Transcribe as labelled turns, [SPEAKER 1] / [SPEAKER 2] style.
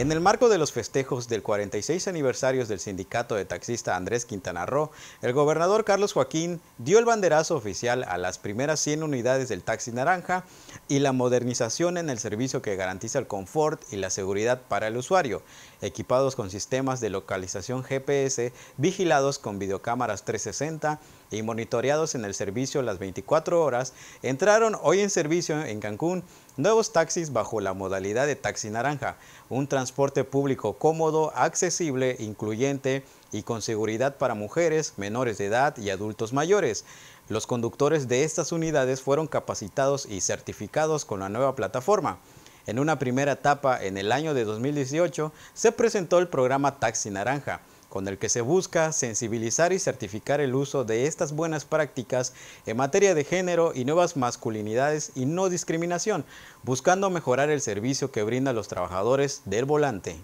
[SPEAKER 1] En el marco de los festejos del 46 aniversario del sindicato de taxista Andrés Quintana Roo, el gobernador Carlos Joaquín dio el banderazo oficial a las primeras 100 unidades del taxi naranja y la modernización en el servicio que garantiza el confort y la seguridad para el usuario, equipados con sistemas de localización GPS, vigilados con videocámaras 360 y monitoreados en el servicio las 24 horas, entraron hoy en servicio en Cancún nuevos taxis bajo la modalidad de taxi naranja, un transporte público cómodo, accesible, incluyente y con seguridad para mujeres, menores de edad y adultos mayores. Los conductores de estas unidades fueron capacitados y certificados con la nueva plataforma. En una primera etapa en el año de 2018 se presentó el programa Taxi Naranja, con el que se busca sensibilizar y certificar el uso de estas buenas prácticas en materia de género y nuevas masculinidades y no discriminación, buscando mejorar el servicio que brinda a los trabajadores del volante.